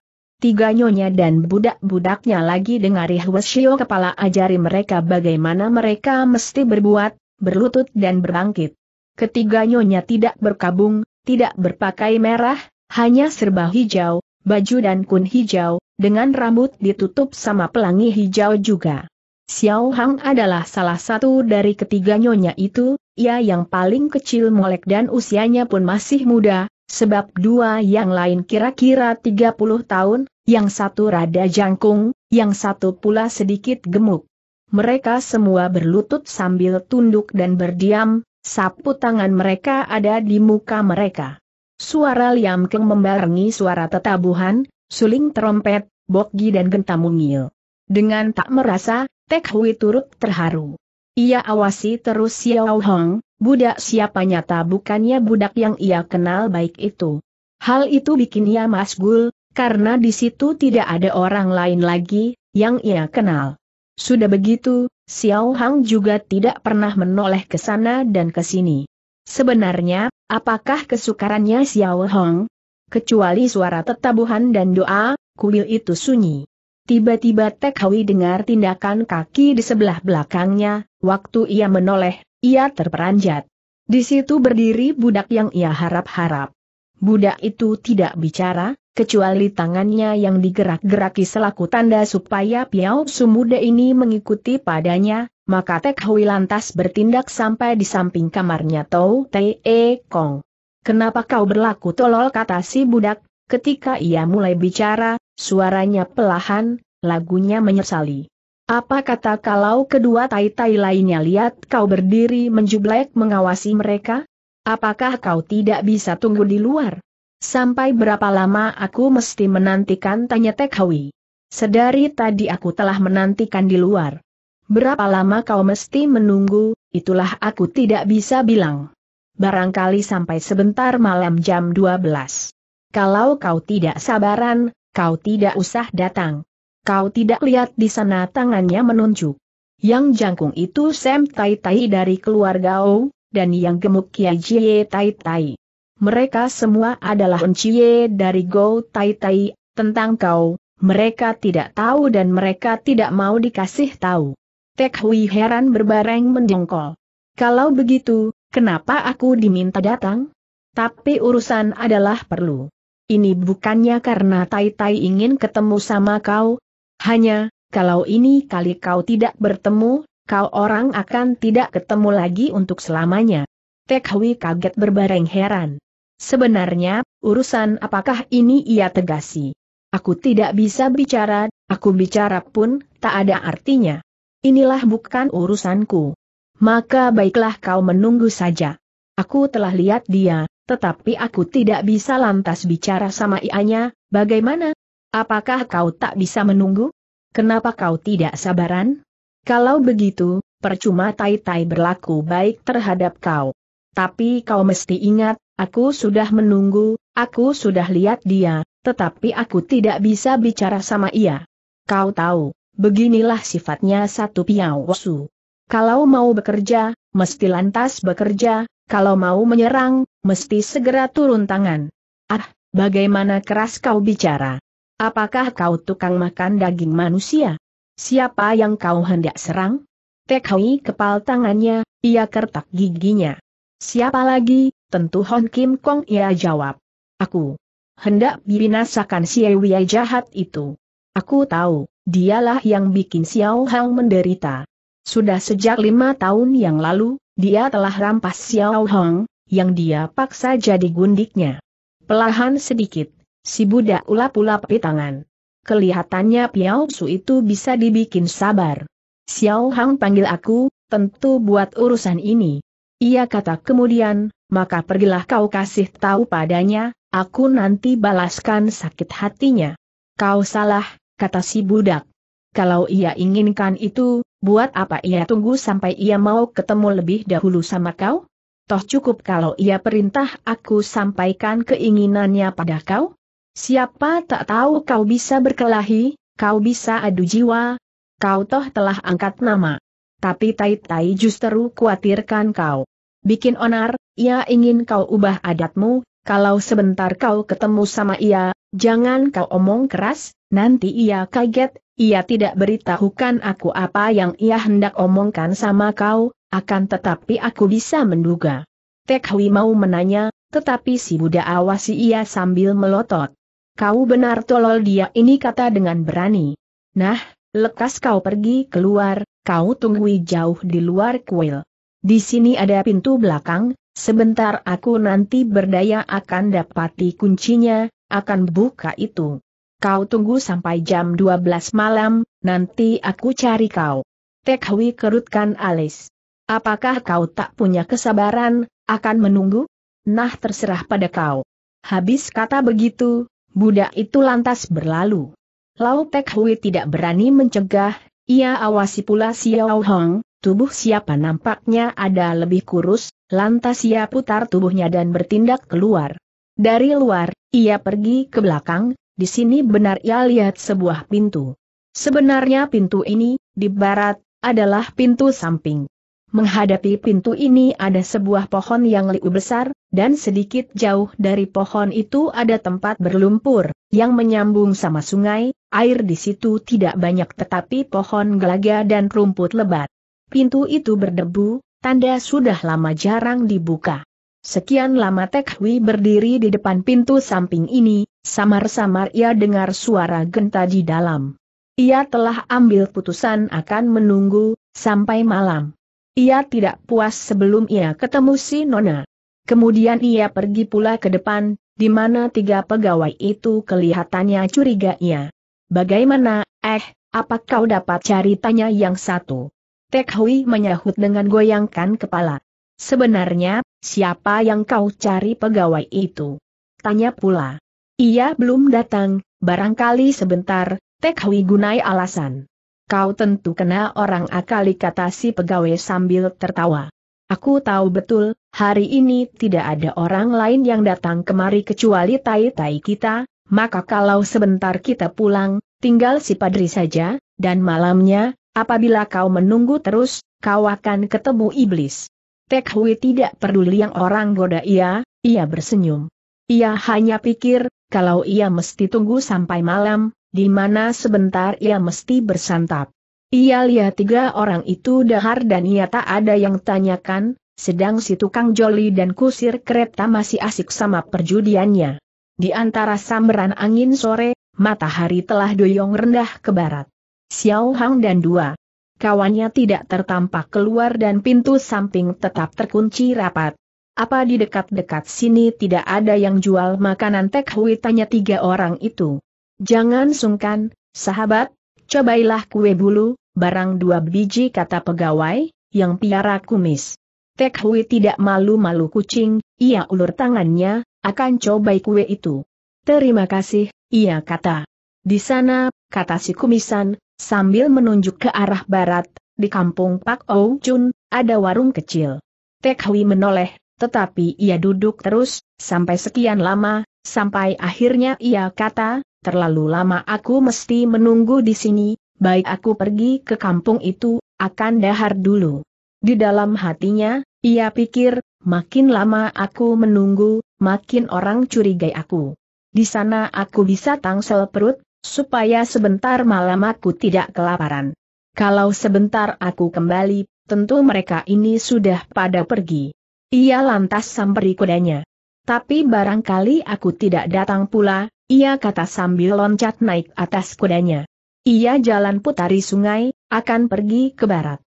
tiga nyonya dan budak-budaknya lagi dengari Hwasyo kepala ajari mereka bagaimana mereka mesti berbuat, berlutut dan berbangkit. Ketiga nyonya tidak berkabung, tidak berpakai merah, hanya serba hijau, baju dan kun hijau, dengan rambut ditutup sama pelangi hijau juga. Xiao Hang adalah salah satu dari ketiga nyonya itu, ia yang paling kecil molek dan usianya pun masih muda, Sebab dua yang lain kira-kira 30 tahun, yang satu rada jangkung, yang satu pula sedikit gemuk. Mereka semua berlutut sambil tunduk dan berdiam, sapu tangan mereka ada di muka mereka. Suara Liam Keng membarengi suara tetabuhan, suling trompet, bokgi dan gentamungil. Dengan tak merasa, Tek Hui turut terharu. Ia awasi terus Xiao Hong, budak siapa nyata bukannya budak yang ia kenal baik itu. Hal itu bikin ia masgul, karena di situ tidak ada orang lain lagi, yang ia kenal. Sudah begitu, Xiao Hang juga tidak pernah menoleh ke sana dan ke sini. Sebenarnya, apakah kesukarannya Xiao Hang? Kecuali suara tetabuhan dan doa, kuil itu sunyi. Tiba-tiba Tek Hawi dengar tindakan kaki di sebelah belakangnya, waktu ia menoleh, ia terperanjat. Di situ berdiri budak yang ia harap-harap. Budak itu tidak bicara, kecuali tangannya yang digerak-geraki selaku tanda supaya Piao Sumuda ini mengikuti padanya, maka Tek Hui lantas bertindak sampai di samping kamarnya Tau Te e Kong. Kenapa kau berlaku tolol kata si budak, ketika ia mulai bicara, suaranya pelahan, lagunya menyesali. Apa kata kalau kedua tai-tai lainnya lihat kau berdiri menjublek mengawasi mereka? Apakah kau tidak bisa tunggu di luar? Sampai berapa lama aku mesti menantikan tanya Tekhawi. Sedari tadi aku telah menantikan di luar. Berapa lama kau mesti menunggu, itulah aku tidak bisa bilang. Barangkali sampai sebentar malam jam 12. Kalau kau tidak sabaran, kau tidak usah datang. Kau tidak lihat di sana tangannya menunjuk. Yang jangkung itu Sam Tai Tai dari keluarga O, dan yang gemuk Kia Jie Tai Tai. Mereka semua adalah Uncie dari Go Tai Tai, tentang kau, mereka tidak tahu dan mereka tidak mau dikasih tahu. Tek Hui heran berbareng mendongkol. Kalau begitu, kenapa aku diminta datang? Tapi urusan adalah perlu. Ini bukannya karena Tai Tai ingin ketemu sama kau, hanya, kalau ini kali kau tidak bertemu, kau orang akan tidak ketemu lagi untuk selamanya. Tekhwi kaget berbareng heran. Sebenarnya, urusan apakah ini ia tegasi? Aku tidak bisa bicara, aku bicara pun tak ada artinya. Inilah bukan urusanku. Maka baiklah kau menunggu saja. Aku telah lihat dia, tetapi aku tidak bisa lantas bicara sama ianya, bagaimana? Apakah kau tak bisa menunggu? Kenapa kau tidak sabaran? Kalau begitu, percuma Tai-Tai berlaku baik terhadap kau. Tapi kau mesti ingat, aku sudah menunggu, aku sudah lihat dia, tetapi aku tidak bisa bicara sama ia. Kau tahu, beginilah sifatnya satu wusu. Kalau mau bekerja, mesti lantas bekerja, kalau mau menyerang, mesti segera turun tangan. Ah, bagaimana keras kau bicara. Apakah kau tukang makan daging manusia? Siapa yang kau hendak serang? Tekhui kepal tangannya, ia kertak giginya. Siapa lagi? Tentu Hon Kim Kong ia jawab. Aku. Hendak binasakan si Ewi jahat itu. Aku tahu, dialah yang bikin Xiao Hang menderita. Sudah sejak lima tahun yang lalu, dia telah rampas Xiao Hang, yang dia paksa jadi gundiknya. Pelahan sedikit, Si budak ulap-ulap di tangan. Kelihatannya Piao Su itu bisa dibikin sabar. Xiao Hang panggil aku, tentu buat urusan ini. Ia kata kemudian, maka pergilah kau kasih tahu padanya, aku nanti balaskan sakit hatinya. Kau salah, kata si budak. Kalau ia inginkan itu, buat apa ia tunggu sampai ia mau ketemu lebih dahulu sama kau? Toh cukup kalau ia perintah aku sampaikan keinginannya pada kau? Siapa tak tahu kau bisa berkelahi, kau bisa adu jiwa, kau toh telah angkat nama. Tapi Tai Tai justru kuatirkan kau. Bikin onar, ia ingin kau ubah adatmu, kalau sebentar kau ketemu sama ia, jangan kau omong keras, nanti ia kaget, ia tidak beritahukan aku apa yang ia hendak omongkan sama kau, akan tetapi aku bisa menduga. Tek Hui mau menanya, tetapi si Buddha awasi ia sambil melotot. Kau benar tolol dia ini kata dengan berani. Nah, lekas kau pergi keluar, kau tunggui jauh di luar kuil. Di sini ada pintu belakang, sebentar aku nanti berdaya akan dapati kuncinya, akan buka itu. Kau tunggu sampai jam 12 malam, nanti aku cari kau. Tekwi kerutkan alis. Apakah kau tak punya kesabaran, akan menunggu? Nah terserah pada kau. Habis kata begitu, Budak itu lantas berlalu. Lau Tek Hui tidak berani mencegah, ia awasi pula Xiao Hong, tubuh siapa nampaknya ada lebih kurus, lantas ia putar tubuhnya dan bertindak keluar. Dari luar, ia pergi ke belakang, di sini benar ia lihat sebuah pintu. Sebenarnya pintu ini, di barat, adalah pintu samping. Menghadapi pintu ini ada sebuah pohon yang liu besar, dan sedikit jauh dari pohon itu ada tempat berlumpur, yang menyambung sama sungai, air di situ tidak banyak tetapi pohon gelaga dan rumput lebat. Pintu itu berdebu, tanda sudah lama jarang dibuka. Sekian lama Tek Hui berdiri di depan pintu samping ini, samar-samar ia dengar suara genta di dalam. Ia telah ambil putusan akan menunggu, sampai malam. Ia tidak puas sebelum ia ketemu si Nona. Kemudian ia pergi pula ke depan, di mana tiga pegawai itu kelihatannya curiga ia. Bagaimana, eh, apa kau dapat cari tanya yang satu? Tek Hui menyahut dengan goyangkan kepala. Sebenarnya, siapa yang kau cari pegawai itu? Tanya pula. Ia belum datang, barangkali sebentar, Tek Hui gunai alasan. Kau tentu kena orang akali kata si pegawai sambil tertawa. Aku tahu betul, hari ini tidak ada orang lain yang datang kemari kecuali tai-tai kita, maka kalau sebentar kita pulang, tinggal si padri saja, dan malamnya, apabila kau menunggu terus, kau akan ketemu iblis. Tek Hui tidak peduli yang orang goda ia, ia bersenyum. Ia hanya pikir, kalau ia mesti tunggu sampai malam, di mana sebentar ia mesti bersantap. Ia lihat tiga orang itu dahar dan ia tak ada yang tanyakan, sedang si tukang joli dan kusir kereta masih asik sama perjudiannya. Di antara samberan angin sore, matahari telah doyong rendah ke barat. Xiao Hang dan dua kawannya tidak tertampak keluar dan pintu samping tetap terkunci rapat. Apa di dekat-dekat sini tidak ada yang jual makanan tekhui tanya tiga orang itu. Jangan sungkan, sahabat, cobailah kue bulu, barang dua biji kata pegawai, yang piara kumis. Tek Hui tidak malu-malu kucing, ia ulur tangannya, akan cobai kue itu. Terima kasih, ia kata. Di sana, kata si kumisan, sambil menunjuk ke arah barat, di kampung Pak Ou Chun, ada warung kecil. Tek Hui menoleh, tetapi ia duduk terus, sampai sekian lama, sampai akhirnya ia kata, terlalu lama aku mesti menunggu di sini, baik aku pergi ke kampung itu, akan dahar dulu. Di dalam hatinya, ia pikir, makin lama aku menunggu, makin orang curigai aku. Di sana aku bisa tangsel perut, supaya sebentar malam aku tidak kelaparan. Kalau sebentar aku kembali, tentu mereka ini sudah pada pergi. Ia lantas samperi kudanya. Tapi barangkali aku tidak datang pula, ia kata sambil loncat naik atas kudanya. Ia jalan putari sungai, akan pergi ke barat.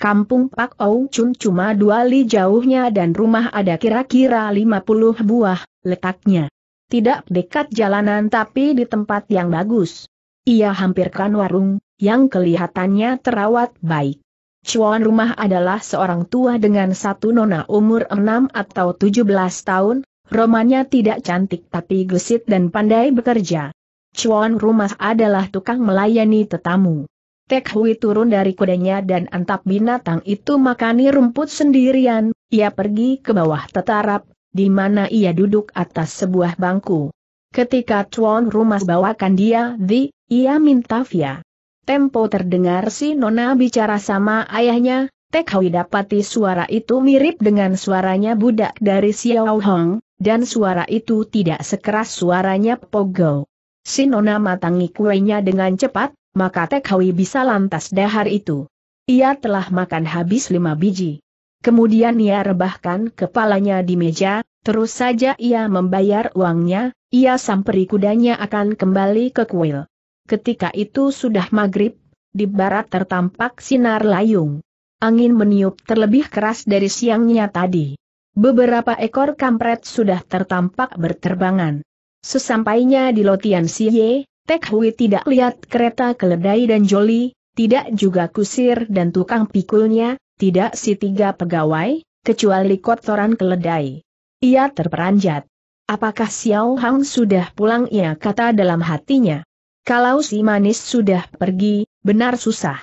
Kampung Pak Ou Chun cuma dua li jauhnya dan rumah ada kira-kira 50 buah, letaknya. Tidak dekat jalanan tapi di tempat yang bagus. Ia hampirkan warung, yang kelihatannya terawat baik. Cuan rumah adalah seorang tua dengan satu nona umur enam atau tujuh belas tahun, Romanya tidak cantik tapi gesit dan pandai bekerja. Chuan rumah adalah tukang melayani tetamu. Tek Hui turun dari kudanya dan antap binatang itu makani rumput sendirian, ia pergi ke bawah tetarap, di mana ia duduk atas sebuah bangku. Ketika Chuan Rumah bawakan dia di, ia minta via. Tempo terdengar si Nona bicara sama ayahnya, Tek Hui dapati suara itu mirip dengan suaranya budak dari Xiao Hong, dan suara itu tidak sekeras suaranya Pogo. Sinona matangi kuenya dengan cepat, maka Tek bisa lantas dahar itu. Ia telah makan habis lima biji. Kemudian ia rebahkan kepalanya di meja, terus saja ia membayar uangnya, ia samperi kudanya akan kembali ke kuil. Ketika itu sudah maghrib, di barat tertampak sinar layung. Angin meniup terlebih keras dari siangnya tadi. Beberapa ekor kampret sudah tertampak berterbangan. Sesampainya di Lotian Siye, Tek Hui tidak lihat kereta keledai dan joli, tidak juga kusir dan tukang pikulnya, tidak si tiga pegawai, kecuali kotoran keledai. Ia terperanjat. Apakah Xiao Hang sudah pulang ia kata dalam hatinya. Kalau si manis sudah pergi, benar susah.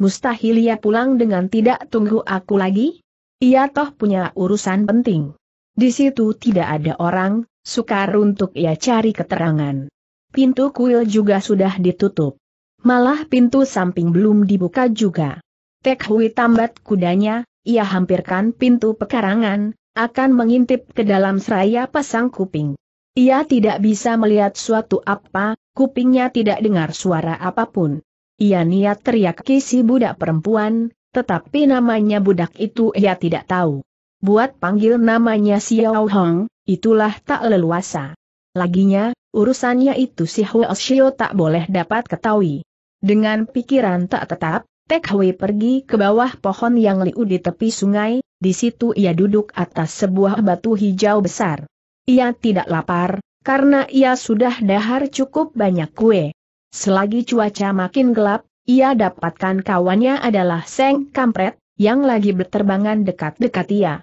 Mustahil ia pulang dengan tidak tunggu aku lagi? Ia toh punya urusan penting. Di situ tidak ada orang, sukar untuk ia cari keterangan. Pintu kuil juga sudah ditutup. Malah pintu samping belum dibuka juga. Tek Hui tambat kudanya, ia hampirkan pintu pekarangan, akan mengintip ke dalam seraya pasang kuping. Ia tidak bisa melihat suatu apa, kupingnya tidak dengar suara apapun. Ia niat teriak kisi budak perempuan, tetapi namanya budak itu ia tidak tahu. Buat panggil namanya Xiao Hong, itulah tak leluasa. Laginya, urusannya itu si Huo Xiao tak boleh dapat ketahui. Dengan pikiran tak tetap, Tek Hui pergi ke bawah pohon yang liu di tepi sungai, di situ ia duduk atas sebuah batu hijau besar. Ia tidak lapar, karena ia sudah dahar cukup banyak kue. Selagi cuaca makin gelap, ia dapatkan kawannya adalah Seng Kampret, yang lagi berterbangan dekat-dekat ia.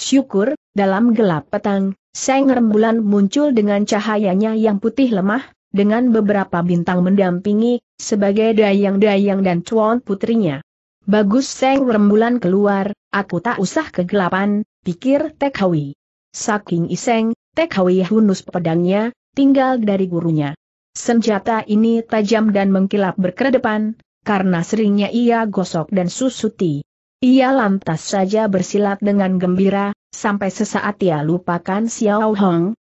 Syukur, dalam gelap petang, Seng Rembulan muncul dengan cahayanya yang putih lemah, dengan beberapa bintang mendampingi, sebagai dayang-dayang dan cuan putrinya. Bagus Seng Rembulan keluar, aku tak usah kegelapan, pikir Tekhawi. Saking iseng, Tekhawi hunus pedangnya, tinggal dari gurunya. Senjata ini tajam dan mengkilap berkedepan, karena seringnya ia gosok dan susuti. Ia lantas saja bersilat dengan gembira, sampai sesaat ia lupakan Xiao Hong,